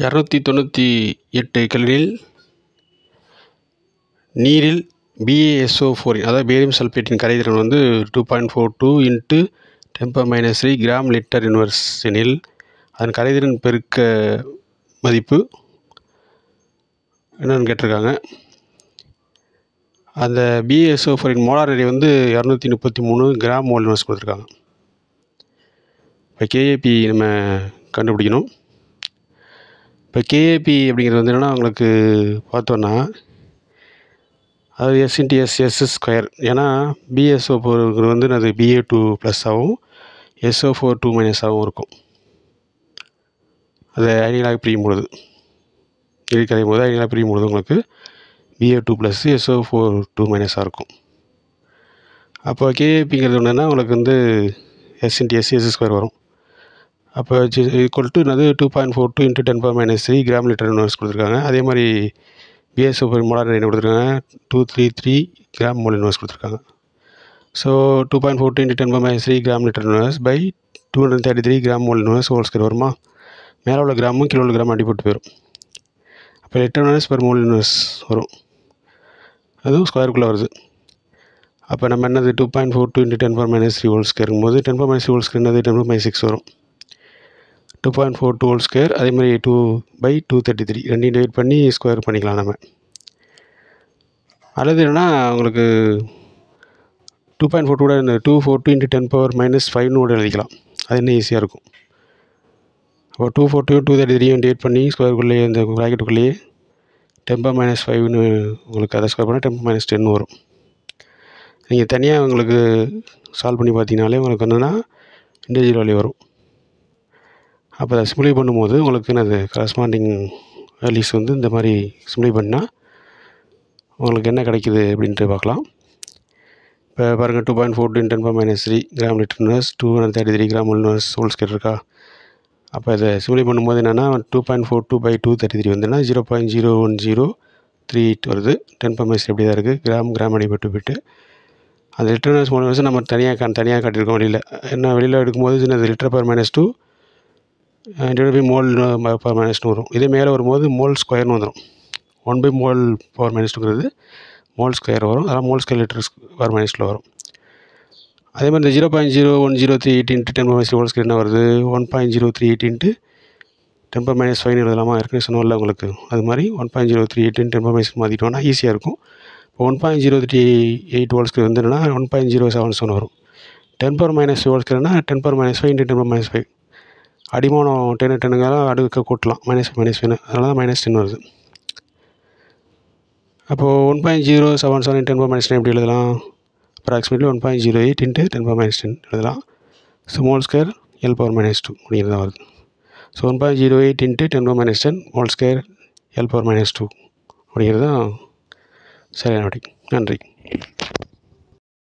இரநூத்தி தொண்ணூற்றி எட்டு கெல்வினில் நீரில் பிஏஎஸ்ஓ ஃபோரின் அதாவது பேரியம் சல்ஃபேட்டின் கரைதிறன் வந்து two point four two into ten power minus three gram litre இன்வர்ஸனில் அதன் கரைதிறன் பெருக்க மதிப்பு என்னென்னு கேட்டிருக்காங்க அந்த பிஏஎஸ்ஓ ஃபோரின் மோலார் எடை வந்து இரநூத்தி முப்பத்தி மூணு கிராம் மோல் யூனிவர்ஸ் கொடுத்துருக்காங்க இப்போ கேஏபி நம்ம கண்டுபிடிக்கணும் இப்போ கேஏபி அப்படிங்கிறது வந்து என்னென்னா உங்களுக்கு பார்த்தோன்னா அது S into S S square ஏன்னா பிஎஸ்ஓ ஃபோருங்கிறது வந்து அது பிஏ டூ ப்ளஸ்ஸாகவும் எஸ்ஓ ஃபோர் டூ மைனஸாகவும் இருக்கும் அது ஐநீலாக பிரியும் பொழுது இது கிடைக்கும் போது ஐநீலாக பிரியும் பொழுது உங்களுக்கு B A two plus S O four two மைனஸாக இருக்கும் அப்போ கேஏபிங்கிறது என்னென்னா உங்களுக்கு வந்து S into S S square வரும் அப்போ ஈக்குவல் டு என்னது two point four two into ten power minus three gram litre inverse கொடுத்துருக்காங்க அதே மாதிரி பிஎஸ் சூப்பர் மோலார் என்ன கொடுத்துருக்காங்க two three three gram mole inverse கொடுத்துருக்காங்க so two point four two into ten power minus three gram litre inverse by two hundred thirty three gram மொழி inverse whole square வருமா மேலே உள்ள கிராமும் kilo உள்ள gram அடிபட்டு போயிடும் அப்போ லிட்டர் இன்வெர்ஸ் பர் மொழி இன்வெர்ஸ் வரும் அதுவும் ஸ்கொயருக்குள்ளே வருது அப்போ நம்ம என்னது two point four two into ten power minus three whole ஸ்கேருங்கும்போது ten power minus three whole square என்னது டென் பவர் மைனஸ் சிக்ஸ் வரும் two point four two whole square அதே மாதிரி two by two thirty three ரெண்டையும் divide பண்ணி square பண்ணிக்கலாம் நம்ம அல்லது என்னென்னா உங்களுக்கு டூ பாயிண்ட் ஃபோர் டூட two four two into ten power minus ஃபைவ்னு கூட எழுதிக்கலாம் அது இன்னும் ஈஸியாக இருக்கும் அப்போ two four two two thirty three divide பண்ணி ஸ்கொயருக்குள்ளேயே இந்த ப்ராக்கெட்டுக்குள்ளேயே டெம்பர் மைனஸ் ஃபைவ்னு உங்களுக்கு அதை ஸ்கொயர் பண்ணால் டெம்பர் மைனஸ் டென் வரும் நீங்கள் தனியாக உங்களுக்கு சால்வ் பண்ணி பார்த்தீங்கனாலே உங்களுக்கு என்னென்னா இண்டிவிஜுவல் வேல்யூ வரும் அப்போ அதை சிமுலேட் பண்ணும்போது உங்களுக்கு என்னது கரஸ்பாண்டிங் வேல்யூஸ் வந்து இந்த மாதிரி சிமுலேட் பண்ணால் உங்களுக்கு என்ன கிடைக்கிது அப்படின்ட்டு பார்க்கலாம் இப்போ பாருங்கள் two point fourteen ten per minus three gram லிட்டர்னஸ் two hundred thirty three gram ஒல்னஸ் ஹோல்ஸ் இருக்கா அப்போ இதை சிமுலேட் பண்ணும்போது என்னென்னா two point four two by two thirty three வந்துன்னா zero point zero one zero three eight வருது டென் பாய் மைனஸ் எப்படி தான் இருக்குது கிராம் கிராம் அடிப்பட்டு போய்ட்டு அந்த லிட்டர்னஸ் மூணு வருஷம் நம்ம தனியாக தனியாக காட்டியிருக்கோம் வெளியில் என்ன வெளியில் எடுக்கும்போது சின்னது litre per minus two divide by mole power minus two வரும் இதே மேலே வரும்போது மோல் ஸ்கொயர்னு வந்துடும் one by mole power minus டூங்கிறது மோல் ஸ்கொயர் வரும் அதெல்லாம் mole square litre power minus two வரும் அதே மாதிரி இந்த zero point zero one zero three eight into ten minus square என்ன வருது one point zero three eight into ten power minus five எழுதலாமா ஏற்கனவே சொன்னோம்ல உங்களுக்கு அது மாதிரி ஒன் பாயிண்ட் ஜீரோ த்ரீ எயிட்டின் பவர் மைனஸ் மாற்றிட்டோம்னா ஈஸியாக இருக்கும் இப்போ one point zero three eight வோல்ட்ஸ்க்கு வந்து என்னென்னா one point zero seven seven வரும் டென் பவர் மைனஸ் வோல்ட்ஸ்க்குன்னா ten power minus five into ten power minus five அடிமானம் டென் டென்னுங்கால அடுக்க கூட்டலாம் மைனஸ் மைனஸ் வேணும் அதனால தான் மைனஸ் டென் வருது அப்போது one point zero seven seven ten power minus ten எப்படி எழுதலாம் approximately one point zero eight into ten power minus ten எழுதலாம் small square L power minus two அப்படிங்கிறது தான் வருது so one point zero eight into ten power minus ten whole square L power minus two அப்படிங்கிறது தான் சரி நன்றி